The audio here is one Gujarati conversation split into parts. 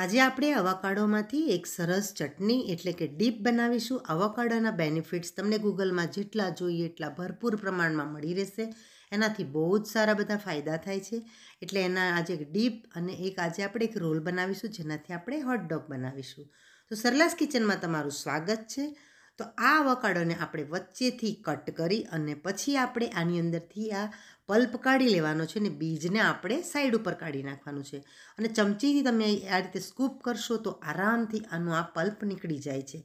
આજે આપણે અવાકાડોમાંથી એક સરસ ચટણી એટલે કે ડીપ બનાવીશું અવાકાડોના બેનિફિટ્સ તમને ગૂગલમાં જેટલા જોઈએ એટલા ભરપૂર પ્રમાણમાં મળી રહેશે એનાથી બહુ જ સારા બધા ફાયદા થાય છે એટલે એના આજે એક ડીપ અને એક આજે આપણે એક રોલ બનાવીશું જેનાથી આપણે હોટડોગ બનાવીશું તો સરલાસ કિચનમાં તમારું સ્વાગત છે તો આ અવાકાડોને આપણે વચ્ચેથી કટ કરી અને પછી આપણે આની અંદરથી આ પલ્પ કાઢી લેવાનો છે ને બીજને આપણે સાઈડ ઉપર કાઢી નાખવાનું છે અને ચમચીથી તમે આ રીતે સ્કૂપ કરશો તો આરામથી આનું આ પલ્પ નીકળી જાય છે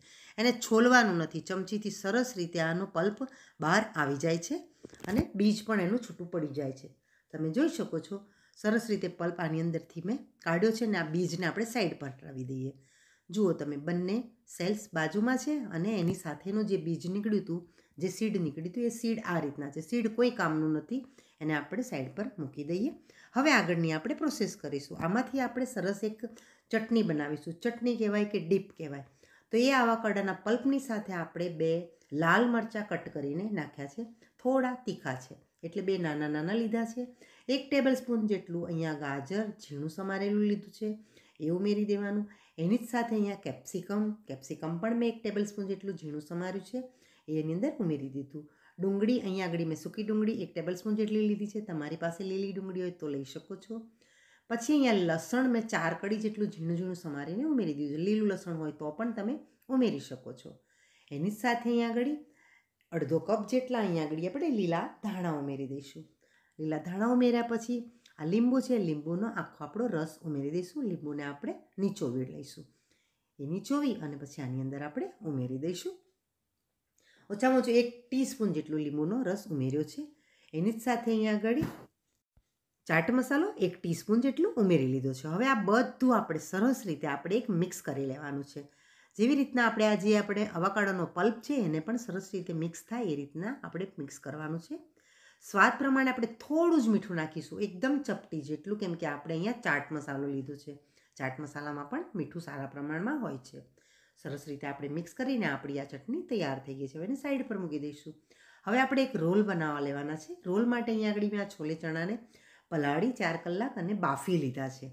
એને છોલવાનું નથી ચમચીથી સરસ રીતે આનો પલ્પ બહાર આવી જાય છે અને બીજ પણ એનું છૂટું પડી જાય છે તમે જોઈ શકો છો સરસ રીતે પલ્પ આની અંદરથી મેં કાઢ્યો છે ને આ બીજને આપણે સાઈડ પર હટાવી દઈએ જુઓ તમે બંને સેલ્સ બાજુમાં છે અને એની સાથેનું જે બીજ નીકળ્યું હતું જે સીડ નીકળ્યું હતું એ સીડ આ રીતના છે સીડ કોઈ કામનું નથી એને આપણે સાઈડ પર મૂકી દઈએ હવે આગળની આપણે પ્રોસેસ કરીશું આમાંથી આપણે સરસ એક ચટણી બનાવીશું ચટણી કહેવાય કે ડીપ કહેવાય તો એ આવા આવાકાડાના પલ્પની સાથે આપણે બે લાલ મરચાં કટ કરીને નાખ્યા છે થોડા તીખા છે એટલે બે નાના નાના લીધા છે એક ટેબલ સ્પૂન જેટલું અહીંયા ગાજર ઝીણું સમારેલું લીધું છે એવું ઉમેરી દેવાનું એની જ સાથે અહીંયા કેપ્સિકમ કેપ્સિકમ પણ મેં એક ટેબલ સ્પૂન જેટલું ઝીણું સમાર્યું છે એની અંદર ઉમેરી દીધું ડુંગળી અહીંયા આગળ મેં સૂકી ડુંગળી એક ટેબલસ્પૂન જેટલી લીધી છે તમારી પાસે લીલી ડુંગળી હોય તો લઈ શકો છો પછી અહીંયા લસણ મેં ચાર કડી જેટલું ઝીણું ઝીણું સમારીને ઉમેરી દીધું લીલું લસણ હોય તો પણ તમે ઉમેરી શકો છો એની સાથે અહીંયા આગળ અડધો કપ જેટલા અહીંયા આગળ આપણે લીલા ધાણા ઉમેરી દઈશું લીલા ધાણા ઉમેર્યા પછી આ લીંબુ છે લીંબુનો આખો આપણો રસ ઉમેરી દઈશું લીંબુને આપણે નીચોવી લઈશું એ નીચોવી અને પછી આની અંદર આપણે ઉમેરી દઈશું ઓછામાં ઓછું એક ટીસ્પૂન જેટલું લીંબુનો રસ ઉમેર્યો છે એની જ સાથે અહીંયા આગળ ચાટ મસાલો એક ટીસ્પૂન જેટલું ઉમેરી લીધો છે હવે આ બધું આપણે સરસ રીતે આપણે એક મિક્સ કરી લેવાનું છે જેવી રીતના આપણે આ જે આપણે અવાકાડાનો પલ્પ છે એને પણ સરસ રીતે મિક્સ થાય એ રીતના આપણે મિક્સ કરવાનું છે સ્વાદ પ્રમાણે આપણે થોડું જ મીઠું નાખીશું એકદમ ચપટી જેટલું કેમ કે આપણે અહીંયા ચાટ મસાલો લીધો છે ચાટ મસાલામાં પણ મીઠું સારા પ્રમાણમાં હોય છે સરસ રીતે આપણે મિક્સ કરીને આપણી આ ચટણી તૈયાર થઈ ગઈ છે હવે એને સાઈડ પર મૂકી દઈશું હવે આપણે એક રોલ બનાવવા લેવાના છે રોલ માટે અહીંયા આગળ મેં આ છોલે ચણાને પલાળી ચાર કલાક અને બાફી લીધા છે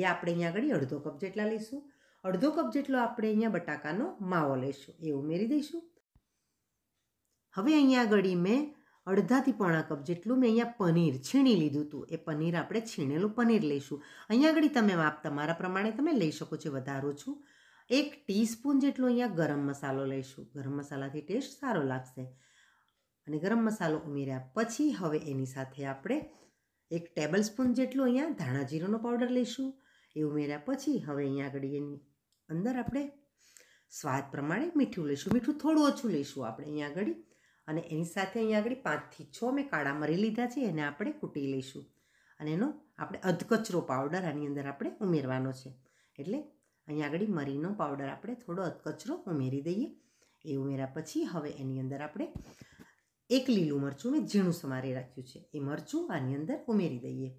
એ આપણે અહીંયા આગળ અડધો કપ જેટલા લઈશું અડધો કપ જેટલો આપણે અહીંયા બટાકાનો માવો લઈશું એ ઉમેરી દઈશું હવે અહીંયા આગળ મેં અડધાથી પોણા કપ જેટલું મેં અહીંયા પનીર છીણી લીધું હતું એ પનીર આપણે છીણેલું પનીર લઈશું અહીંયા આગળ તમે માપ તમારા પ્રમાણે તમે લઈ શકો છો વધારો છું એક ટીસ્પૂન જેટલો અહીંયા ગરમ મસાલો લઈશું ગરમ મસાલાથી ટેસ્ટ સારો લાગશે અને ગરમ મસાલો ઉમેર્યા પછી હવે એની સાથે આપણે એક ટેબલ સ્પૂન જેટલો અહીંયા ધાણા જીરોનો પાવડર લઈશું એ ઉમેર્યા પછી હવે અહીંયા આગળ એની અંદર આપણે સ્વાદ પ્રમાણે મીઠું લઈશું મીઠું થોડું ઓછું લઈશું આપણે અહીંયા આગળ અને એની સાથે અહીંયા આગળ પાંચથી છ મેં કાળા મરી લીધા છે એને આપણે કૂટી લઈશું અને એનો આપણે અધકચરો પાવડર આની અંદર આપણે ઉમેરવાનો છે એટલે અહીંયા આગળ મરીનો પાવડર આપણે થોડો કચરો ઉમેરી દઈએ એ ઉમેર્યા પછી હવે એની અંદર આપણે એક લીલું મરચું મેં ઝીણું સમારી રાખ્યું છે એ મરચું આની અંદર ઉમેરી દઈએ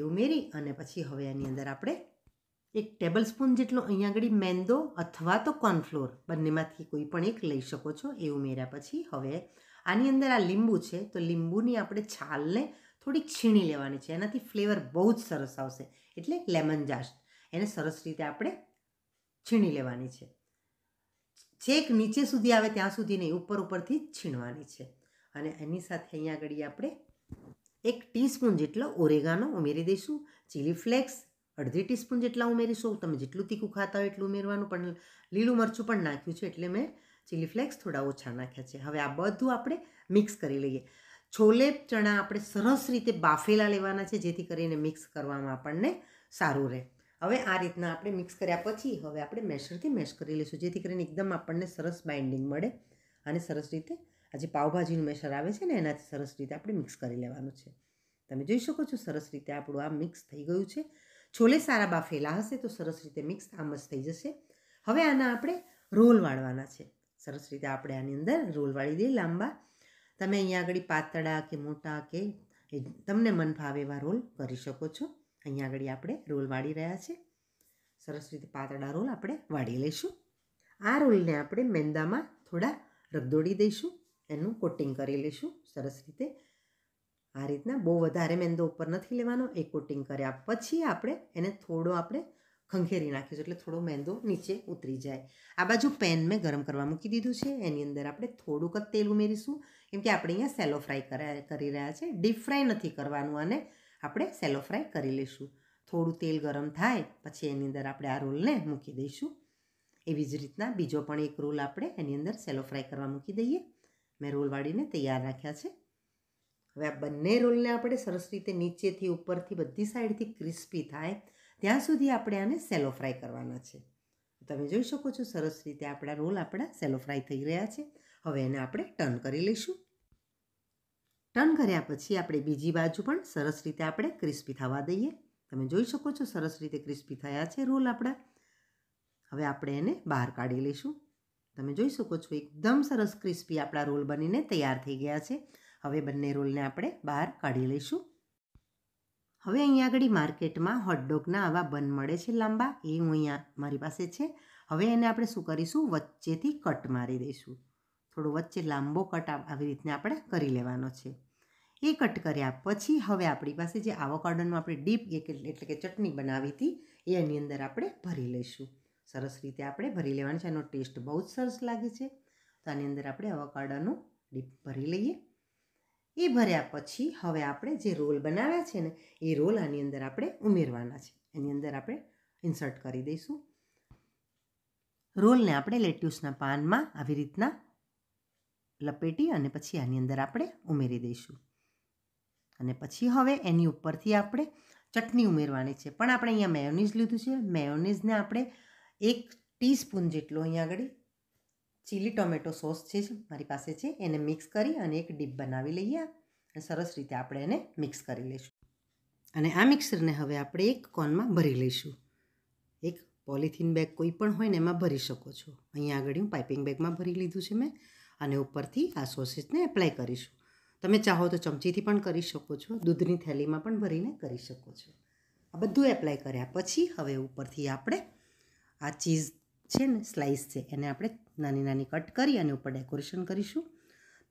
એ ઉમેરી અને પછી હવે આની અંદર આપણે એક ટેબલ સ્પૂન જેટલો અહીંયા આગળ મેંદો અથવા તો કોર્નફ્લોર બંનેમાંથી કોઈ પણ એક લઈ શકો છો એ ઉમેર્યા પછી હવે આની અંદર આ લીંબુ છે તો લીંબુની આપણે છાલને થોડી છીણી લેવાની છે એનાથી ફ્લેવર બહુ જ સરસ આવશે એટલે લેમન જાસ્ટ એને સરસ રીતે આપણે છીણી લેવાની છે છેક નીચે સુધી આવે ત્યાં સુધી નહીં ઉપર ઉપરથી છીણવાની છે અને એની સાથે અહીંયા આગળ આપણે એક ટીસ્પૂન જેટલો ઓરેગાનો ઉમેરી દઈશું ચીલી ફ્લેક્સ અડધી ટીસ્પૂન જેટલા ઉમેરીશું તમે જેટલું તીખું ખાતા હોય એટલું ઉમેરવાનું પણ લીલું મરચું પણ નાખ્યું છે એટલે મેં ચીલી ફ્લેક્સ થોડા ઓછા નાખ્યા છે હવે આ બધું આપણે મિક્સ કરી લઈએ છોલે ચણા આપણે સરસ રીતે બાફેલા લેવાના છે જેથી કરીને મિક્સ કરવામાં આપણને સારું રહે હવે આ રીતના આપણે મિક્સ કર્યા પછી હવે આપણે મેશરથી મેશ કરી લઈશું જેથી કરીને એકદમ આપણને સરસ બાઇન્ડિંગ મળે અને સરસ રીતે આ જે પાવભાજીનું મેશર આવે છે ને એનાથી સરસ રીતે આપણે મિક્સ કરી લેવાનું છે તમે જોઈ શકો છો સરસ રીતે આપણું આ મિક્સ થઈ ગયું છે છોલે સારા બાફેલા હશે તો સરસ રીતે મિક્સ આમ થઈ જશે હવે આના આપણે રોલ વાળવાના છે સરસ રીતે આપણે આની અંદર રોલ વાળી દઈએ લાંબા તમે અહીંયા આગળ પાતળા કે મોટા કે તમને મન ફાવે એવા રોલ કરી શકો છો અહીંયા આગળ આપણે રોલ વાળી રહ્યા છે સરસ રીતે પાતળા રોલ આપણે વાળી લઈશું આ રોલને આપણે મેંદામાં થોડા રગદોડી દઈશું એનું કોટિંગ કરી લઈશું સરસ રીતે આ રીતના બહુ વધારે મેંદો ઉપર નથી લેવાનો એ કોટિંગ કર્યા પછી આપણે એને થોડો આપણે ખંખેરી નાખીશું એટલે થોડો મેંદો નીચે ઉતરી જાય આ બાજુ પેન મેં ગરમ કરવા મૂકી દીધું છે એની અંદર આપણે થોડુંક જ તેલ ઉમેરીશું કેમ કે આપણે અહીંયા સેલો ફ્રાય કર્યા કરી રહ્યા છે ડીપ ફ્રાય નથી કરવાનું અને આપણે સેલો ફ્રાય કરી લઈશું થોડું તેલ ગરમ થાય પછી એની અંદર આપણે આ રોલને મૂકી દઈશું એવી જ રીતના બીજો પણ એક રોલ આપણે એની અંદર સેલો ફ્રાય કરવા મૂકી દઈએ મેં રોલ વાળીને તૈયાર રાખ્યા છે હવે આ બંને રોલને આપણે સરસ રીતે નીચેથી ઉપરથી બધી સાઈડથી ક્રિસ્પી થાય ત્યાં સુધી આપણે આને સેલો ફ્રાય કરવાના છે તમે જોઈ શકો છો સરસ રીતે આપણા રોલ આપણા સેલો ફ્રાય થઈ રહ્યા છે હવે એને આપણે ટર્ન કરી લઈશું ટર્ન કર્યા પછી આપણે બીજી બાજુ પણ સરસ રીતે આપણે ક્રિસ્પી થવા દઈએ તમે જોઈ શકો છો સરસ રીતે ક્રિસ્પી થયા છે રોલ આપણા હવે આપણે એને બહાર કાઢી લઈશું તમે જોઈ શકો છો એકદમ સરસ ક્રિસ્પી આપણા રોલ બનીને તૈયાર થઈ ગયા છે હવે બંને રોલને આપણે બહાર કાઢી લઈશું હવે અહીંયા આગળ માર્કેટમાં હોટડોગના આવા બન મળે છે લાંબા એ હું અહીંયા મારી પાસે છે હવે એને આપણે શું કરીશું વચ્ચેથી કટ મારી દઈશું થોડો વચ્ચે લાંબો કટ આવી રીતને આપણે કરી લેવાનો છે એ કટ કર્યા પછી હવે આપણી પાસે જે આવોકાર્ડોનું આપણે ડીપ એટલે કે ચટણી બનાવી હતી એ એની અંદર આપણે ભરી લઈશું સરસ રીતે આપણે ભરી લેવાનું છે એનો ટેસ્ટ બહુ જ સરસ લાગે છે તો આની અંદર આપણે આવોકાર્ડોનું ડીપ ભરી લઈએ એ ભર્યા પછી હવે આપણે જે રોલ બનાવ્યા છે ને એ રોલ આની અંદર આપણે ઉમેરવાના છે એની અંદર આપણે ઇન્સર્ટ કરી દઈશું રોલને આપણે લેટ્યુસના પાનમાં આવી રીતના લપેટી અને પછી આની અંદર આપણે ઉમેરી દઈશું અને પછી હવે એની ઉપરથી આપણે ચટણી ઉમેરવાની છે પણ આપણે અહીંયા મેયોનીઝ લીધું છે મેયોનીઝને આપણે એક ટીસ્પૂન જેટલો અહીંયા આગળ ચીલી ટોમેટો સોસ છે મારી પાસે છે એને મિક્સ કરી અને એક ડીપ બનાવી લઈએ અને સરસ રીતે આપણે એને મિક્સ કરી લઈશું અને આ મિક્સરને હવે આપણે એક કોનમાં ભરી લઈશું એક પોલિથીન બેગ કોઈ પણ હોય ને એમાં ભરી શકો છો અહીંયા આગળ હું પાઇપિંગ બેગમાં ભરી લીધું છે મેં અને ઉપરથી આ સોસીસને એપ્લાય કરીશું તમે ચાહો તો ચમચીથી પણ કરી શકો છો દૂધની થેલીમાં પણ ભરીને કરી શકો છો આ બધું એપ્લાય કર્યા પછી હવે ઉપરથી આપણે આ ચીઝ છે ને સ્લાઇસ છે એને આપણે નાની નાની કટ કરી અને ઉપર ડેકોરેશન કરીશું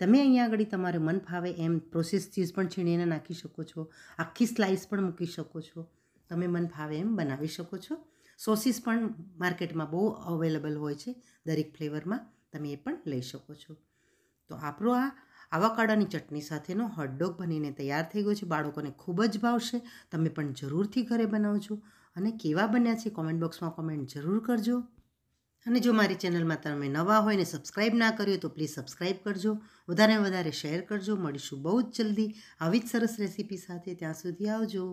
તમે અહીંયા આગળ તમારે મન ફાવે એમ પ્રોસેસ ચીઝ પણ છીણીને નાખી શકો છો આખી સ્લાઇસ પણ મૂકી શકો છો તમે મન ફાવે એમ બનાવી શકો છો સોસીસ પણ માર્કેટમાં બહુ અવેલેબલ હોય છે દરેક ફ્લેવરમાં તમે એ પણ લઈ શકો છો તો આપણો આ આવાકાડાની ચટણી સાથેનો હોટડોગ બનીને તૈયાર થઈ ગયો છે બાળકોને ખૂબ જ ભાવશે તમે પણ જરૂરથી ઘરે બનાવજો અને કેવા બન્યા છે કોમેન્ટ બોક્સમાં કોમેન્ટ જરૂર કરજો અને જો મારી ચેનલમાં તમે નવા હોય ને સબસ્ક્રાઈબ ના કર્યો તો પ્લીઝ સબસ્ક્રાઈબ કરજો વધારે વધારે શેર કરજો મળીશું બહુ જ જલ્દી આવી જ સરસ રેસીપી સાથે ત્યાં સુધી આવજો